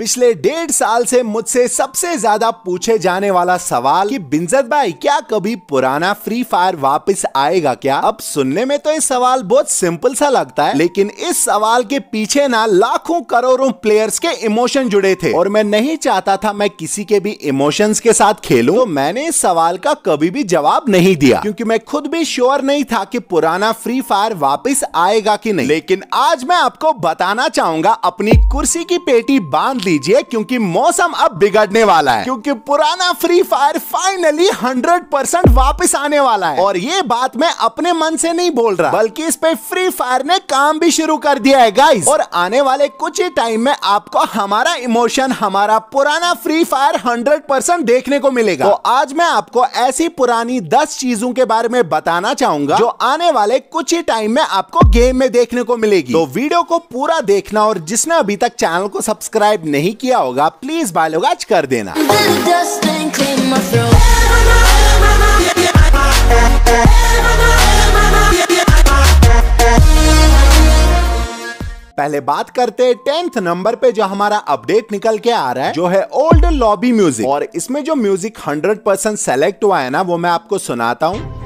पिछले डेढ़ साल से मुझसे सबसे ज्यादा पूछे जाने वाला सवाल कि बिंजत भाई क्या कभी पुराना फ्री फायर वापस आएगा क्या अब सुनने में तो ये सवाल बहुत सिंपल सा लगता है लेकिन इस सवाल के पीछे ना लाखों करोड़ों प्लेयर्स के इमोशन जुड़े थे और मैं नहीं चाहता था मैं किसी के भी इमोशंस के साथ खेलू तो मैंने इस सवाल का कभी भी जवाब नहीं दिया क्योंकि मैं खुद भी श्योर नहीं था कि पुराना फ्री फायर वापिस आएगा कि नहीं लेकिन आज मैं आपको बताना चाहूंगा अपनी कुर्सी की पेटी बांध लीजिए क्योंकि मौसम अब बिगड़ने वाला है क्योंकि पुराना Free Fire finally hundred percent वापिस आने वाला है और ये बात मैं अपने मन से नहीं बोल रहा बल्कि इस पे फ्री फायर ने काम भी शुरू कर दिया है गाइस और आने वाले कुछ ही टाइम में आपको हमारा इमोशन हमारा पुराना फ्री फायर हंड्रेड परसेंट देखने को मिलेगा तो, तो आज मैं आपको ऐसी पुरानी दस चीजों के बारे में बताना चाहूंगा जो आने वाले कुछ ही टाइम में आपको गेम में देखने को मिलेगी तो वीडियो तो को पूरा देखना और जिसने अभी तक चैनल को सब्सक्राइब नहीं नहीं किया होगा प्लीज बाय लोग आज कर देना पहले बात करते हैं टेंथ नंबर पे जो हमारा अपडेट निकल के आ रहा है जो है ओल्ड लॉबी म्यूजिक और इसमें जो म्यूजिक हंड्रेड परसेंट सेलेक्ट हुआ है ना वो मैं आपको सुनाता हूँ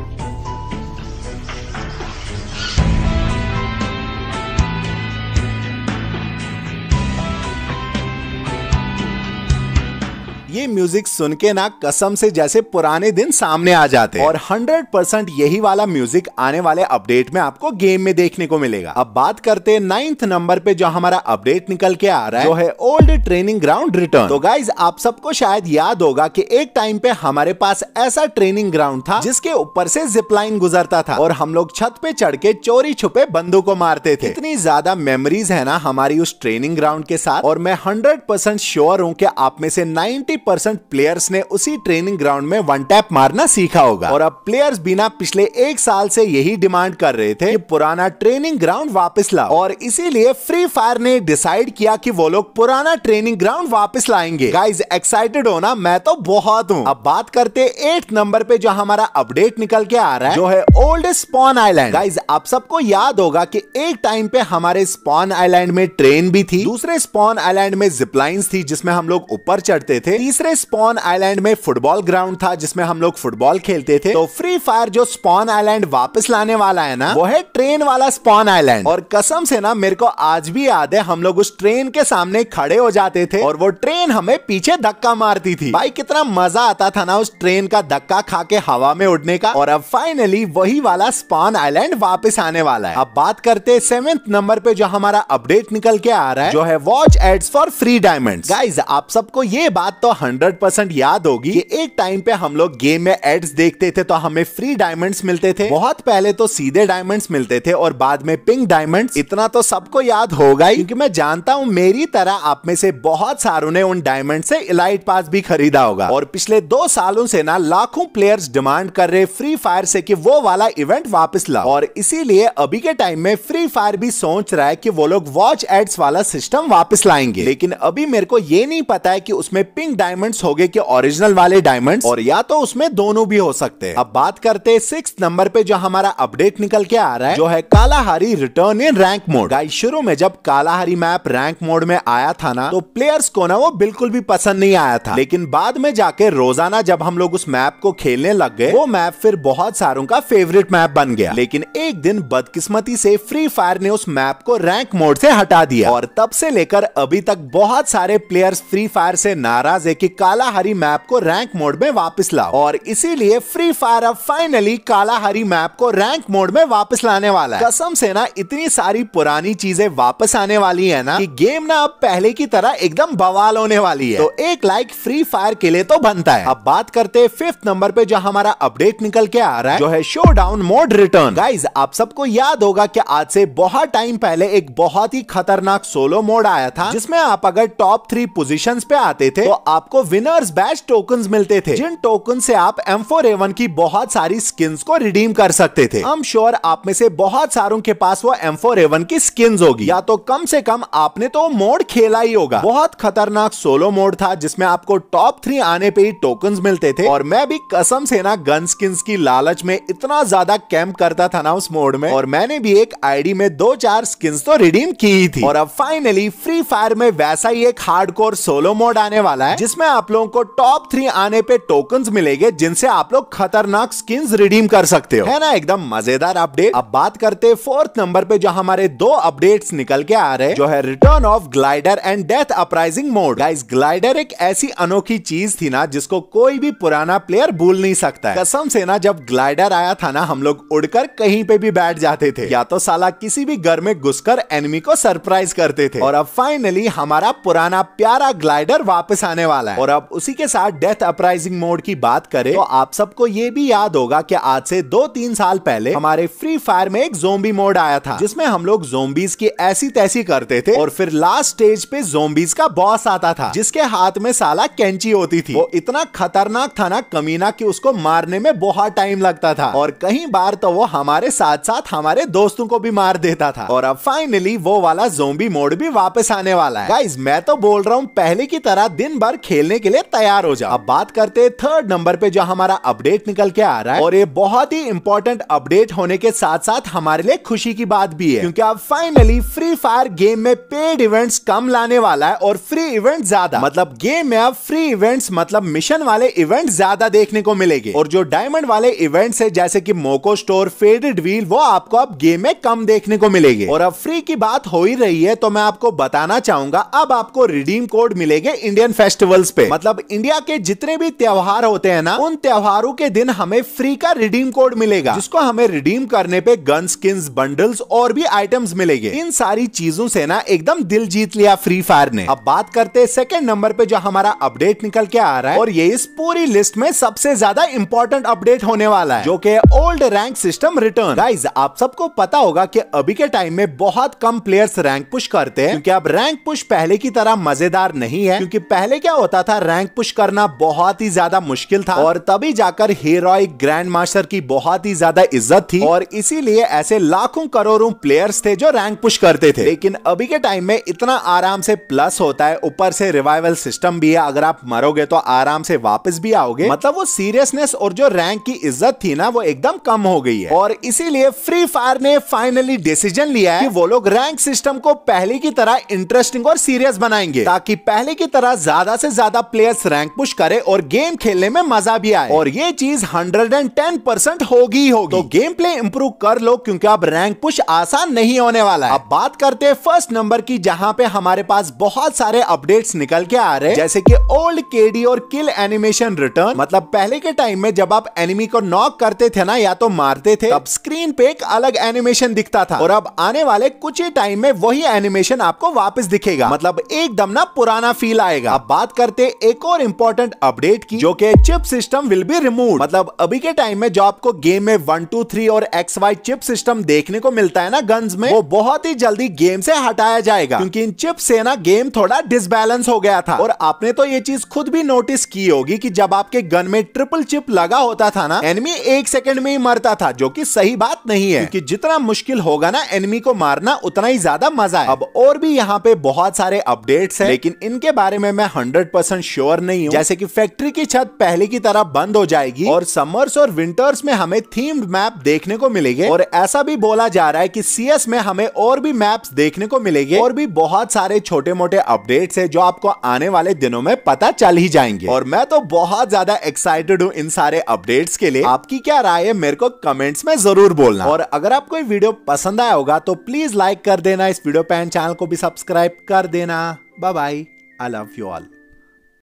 ये म्यूजिक सुन के ना कसम से जैसे पुराने दिन सामने आ जाते और 100 परसेंट यही वाला म्यूजिक आने वाले अपडेट में आपको गेम में देखने को मिलेगा अब बात करते हैं नाइन्थ नंबर पे जो हमारा अपडेट निकल के आ रहा है वो है ओल्ड ट्रेनिंग ग्राउंड रिटर्न तो गाइज आप सबको शायद याद होगा की एक टाइम पे हमारे पास ऐसा ट्रेनिंग ग्राउंड था जिसके ऊपर से जिपलाइन गुजरता था और हम लोग छत पे चढ़ के चोरी छुपे बंदों को मारते थे इतनी ज्यादा मेमोरीज है ना हमारी उस ट्रेनिंग ग्राउंड के साथ और मैं हंड्रेड परसेंट श्योर हूँ की आप में से नाइन्टी परसेंट प्लेयर्स ने उसी ट्रेनिंग ग्राउंड में वन टैप मारना सीखा होगा और अब प्लेयर्स बिना पिछले एक साल से यही डिमांड कर रहे थे कि पुराना ट्रेनिंग ग्राउंड वापस लाओ और इसीलिए फ्री फायर ने डिसाइड किया कि वो लोग पुराना ट्रेनिंग ग्राउंड वापस लाएंगे गाइज एक्साइटेड होना मैं तो बहुत हूँ अब बात करते एट नंबर पे जो हमारा अपडेट निकल के आ रहा है जो है ओल्ड स्पॉन आईलैंड गाइज आप सबको याद होगा की एक टाइम पे हमारे स्पॉन आईलैंड में ट्रेन भी थी दूसरे स्पॉन आईलैंड में जिपलाइंस थी जिसमें हम लोग ऊपर चढ़ते थे तीसरे दूसरे स्पॉन आइलैंड में फुटबॉल ग्राउंड था जिसमें हम लोग फुटबॉल खेलते थे तो फ्री फायर जो स्पॉन आइलैंड वापस लाने वाला है ना वो है ट्रेन वाला स्पॉन आइलैंड और कसम से ना मेरे को आज भी याद है हम लोग उस ट्रेन के सामने खड़े हो जाते थे और वो ट्रेन हमें पीछे धक्का मारती थी भाई कितना मजा आता था ना उस ट्रेन का धक्का खा के हवा में उड़ने का और अब फाइनली वही वाला स्पॉन आइलैंड वापस आने वाला है अब बात करते सेवेंथ नंबर पे जो हमारा अपडेट निकल के आ रहा है जो है watch ads for free diamond आप सबको ये बात तो हंड हंड्रेड परसेंट याद होगी एक टाइम पे हम लोग गेम में एड्स देखते थे तो हमें फ्री डायमंड्स मिलते थे बहुत पहले तो सीधे डायमंड्स मिलते थे और बाद में पिंक डायमंड इतना तो सबको याद होगा ही क्योंकि मैं जानता हूँ मेरी तरह आप में से बहुत सारों ने उन डायमंड से इलाइट पास भी खरीदा होगा और पिछले दो सालों से ना लाखों प्लेयर्स डिमांड कर रहे फ्री फायर से कि वो वाला इवेंट वापस लाओ और इसीलिए अभी के टाइम में फ्री फायर भी सोच रहा है कि वो लोग वॉच एड्स वाला सिस्टम वापस लाएंगे लेकिन अभी मेरे को ये नहीं पता है कि उसमें पिंक डायमंड डायमंड्स हो गए कि ओरिजिनल वाले डायमंड्स और या तो उसमें दोनों भी हो सकते हैं अब बात करते हैं सिक्स नंबर पे जो हमारा अपडेट निकल के आ रहा है जो है Kalahari return in rank mode guys शुरू में जब कालाहारी मैप रैंक मोड में आया था ना तो प्लेयर्स को ना वो बिल्कुल भी पसंद नहीं आया था लेकिन बाद में जाके रोजाना जब हम लोग उस मैप को खेलने लग गए वो मैप फिर बहुत सारों का फेवरेट मैप बन गया लेकिन एक दिन बदकिस्मती से फ्री फायर ने उस मैप को रैंक मोड से हटा दिया और तब से लेकर अभी तक बहुत सारे प्लेयर्स फ्री फायर से नाराज है कि कालाहारी मैप को रैंक मोड में वापस लाओ और इसीलिए फ्री फायर अब फाइनली कालाहारी मैप को रैंक मोड में वापस लाने वाला है कसम से ना इतनी सारी पुरानी चीजें वापस आने वाली है ना कि गेम ना अब पहले की तरह एकदम बवाल होने वाली है तो एक लाइक फ्री फायर के लिए तो बनता है अब बात करते हैं फिफ्थ नंबर पे जो हमारा अपडेट निकल के आ रहा है जो है showdown mode return guys आप सबको याद होगा की आज से बहुत टाइम पहले एक बहुत ही खतरनाक सोलो मोड आया था जिसमे आप अगर टॉप थ्री पोजिशन पे आते थे तो आपको आपको विनर्स बैच टोकन मिलते थे जिन टोकन से आप एम फोर एवन की बहुत सारी स्किन को रिडीम कर सकते थे हम श्योर आप में से बहुत सारों के पास वो एम फोर एवन की स्किन होगी या तो कम से कम आपने तो मोड खेला ही होगा बहुत खतरनाक सोलो मोड था जिसमें आपको टॉप थ्री आने पे ही टोकन मिलते थे और मैं भी कसम से ना गन स्किन की लालच में इतना ज्यादा कैंप करता था ना उस मोड में और मैंने भी एक आईडी में दो चार स्किन तो रिडीम की थी और अब फाइनली फ्री फायर में वैसा ही एक हार्डकोर सोलो मोड आने वाला है जिसमें में आप लोगों को टॉप थ्री आने पे टोकन मिलेंगे जिनसे आप लोग खतरनाक स्किन रिडीम कर सकते हो है ना एकदम मजेदार अपडेट अब बात करते हैं फोर्थ नंबर पे जो हमारे दो अपडेट्स निकल के आ रहे जो है return of glider and death uprising mode guys glider एक ऐसी अनोखी चीज थी ना जिसको कोई भी पुराना प्लेयर भूल नहीं सकता है कसम से ना जब ग्लाइडर आया था ना हम लोग उड़कर कहीं पे भी बैठ जाते थे या तो साला किसी भी घर में घुसकर एनिमी को सरप्राइज करते थे और अब फाइनली हमारा पुराना प्यारा ग्लाइडर वापस आने वाला है है और अब उसी के साथ डेथ अपराइजिंग मोड की बात करें तो आप सबको ये भी याद होगा कि आज से दो तीन साल पहले हमारे फ्री फायर में एक जोम्बी मोड आया था जिसमें हम लोग जोम्बीज की ऐसी तैसी करते थे और फिर लास्ट स्टेज पे जोम्बीज का बॉस आता था जिसके हाथ में साला कैंची होती थी वो इतना खतरनाक था ना कमीना की उसको मारने में बहुत टाइम लगता था और कई बार तो वो हमारे साथ साथ हमारे दोस्तों को भी मार देता था और अब फाइनली वो वाला जोम्बी मोड भी वापस आने वाला है मैं तो बोल रहा हूँ पहले की तरह दिन भर खेल खेलने के लिए तैयार हो जाओ अब बात करते हैं थर्ड नंबर पे जो हमारा अपडेट निकल के आ रहा है और ये बहुत ही इंपॉर्टेंट अपडेट होने के साथ साथ हमारे लिए खुशी की बात भी है क्योंकि अब फाइनली फ्री फायर गेम में पेड इवेंट्स कम लाने वाला है और फ्री इवेंट ज्यादा मतलब गेम में अब फ्री इवेंट्स मतलब मिशन वाले इवेंट ज्यादा देखने को मिलेगे और जो डायमंड वाले इवेंट्स है जैसे की मोको स्टोर फेडेड व्हील वो आपको अब गेम में कम देखने को मिलेगी और अब फ्री की बात हो ही रही है तो मैं आपको बताना चाहूंगा अब आपको रिडीम कोड मिलेगा इंडियन फेस्टिवल्स पे मतलब इंडिया के जितने भी त्योहार होते हैं ना उन त्योहारों के दिन हमें फ्री का रिडीम कोड मिलेगा जिसको हमें रिडीम करने पे गन स्किन बंडल्स और भी आइटम्स मिलेंगे इन सारी चीजों से ना एकदम दिल जीत लिया फ्री फायर ने अब बात करते हैं सेकेंड नंबर पे जो हमारा अपडेट निकल के आ रहा है और ये इस पूरी लिस्ट में सबसे ज्यादा इंपॉर्टेंट अपडेट होने वाला है जो की old rank system return guys आप सबको पता होगा की अभी के टाइम में बहुत कम प्लेयर्स रैंक पुश करते हैं क्योंकि अब रैंक पुश पहले की तरह मजेदार नहीं है क्योंकि पहले क्या होता था रैंक पुश करना बहुत ही ज्यादा मुश्किल था और तभी जाकर हीरोइक ग्रैंड मास्टर की बहुत ही ज्यादा इज्जत थी और इसीलिए ऐसे लाखों करोड़ों प्लेयर्स थे जो रैंक पुश करते थे लेकिन अभी के टाइम में इतना आराम से प्लस होता है ऊपर से रिवाइवल सिस्टम भी है अगर आप मरोगे तो आराम से वापस भी आओगे मतलब वो सीरियसनेस और जो रैंक की इज्जत थी ना वो एकदम कम हो गई है और इसीलिए फ्री फायर ने फाइनली डिसीजन लिया है कि वो लोग रैंक सिस्टम को पहले की तरह इंटरेस्टिंग और सीरियस बनाएंगे ताकि पहले की तरह ज्यादा से ज्यादा ज्यादा प्लेयर्स रैंक पुश करे और गेम खेलने में मजा भी आए और ये चीज 110 परसेंट होगी होगी तो गेम प्ले इम्प्रूव कर लो क्योंकि अब रैंक पुश आसान नहीं होने वाला है अब बात करते हैं फर्स्ट नंबर की जहाँ पे हमारे पास बहुत सारे अपडेट निकल के आ रहे जैसे की ओल्ड के और किल एनिमेशन रिटर्न मतलब पहले के टाइम में जब आप एनिमी को नॉक करते थे ना या तो मारते थे अब स्क्रीन पे एक अलग एनिमेशन दिखता था और अब आने वाले कुछ ही टाइम में वही एनिमेशन आपको वापस दिखेगा मतलब एकदम ना पुराना फील आएगा अब बात करते करते एक और इम्पोर्टेंट अपडेट की जो कि chip system will be remove मतलब अभी के टाइम में जो आपको गेम में वन टू थ्री और एक्स वाई चिप सिस्टम देखने को मिलता है ना गन्स में वो बहुत ही जल्दी गेम से हटाया जाएगा क्योंकि इन चिप से ना गेम थोड़ा डिसबैलेंस हो गया था और आपने तो ये चीज खुद भी नोटिस की होगी कि जब आपके गन में ट्रिपल चिप लगा होता था ना एनिमी एक सेकंड में ही मरता था जो कि सही बात नहीं है क्योंकि जितना मुश्किल होगा ना एनिमी को मारना उतना ही ज्यादा मजा है अब और भी यहाँ पे बहुत सारे अपडेट्स हैं लेकिन इनके बारे में मैं हंड्रेड परसेंट श्योर नहीं हूँ जैसे की फैक्ट्री की छत पहले की तरह बंद हो जाएगी और समर्स और विंटर्स में हमें थीम्ड मैप देखने को मिलेगी और ऐसा भी बोला जा रहा है की सी में हमें और भी मैप देखने को मिलेगी और भी बहुत सारे छोटे मोटे अपडेट है जो आपको आने वाले दिनों में पता चल ही जाएंगे और मैं तो बहुत ज्यादा एक्साइटेड हूँ इन सारे अपडेट्स के लिए आपकी क्या राय है मेरे को कमेंट्स में जरूर बोलना और अगर आपको वीडियो पसंद आया होगा तो प्लीज लाइक कर देना इस वीडियो पैन चैनल को भी सब्सक्राइब कर देना bye bye I love you all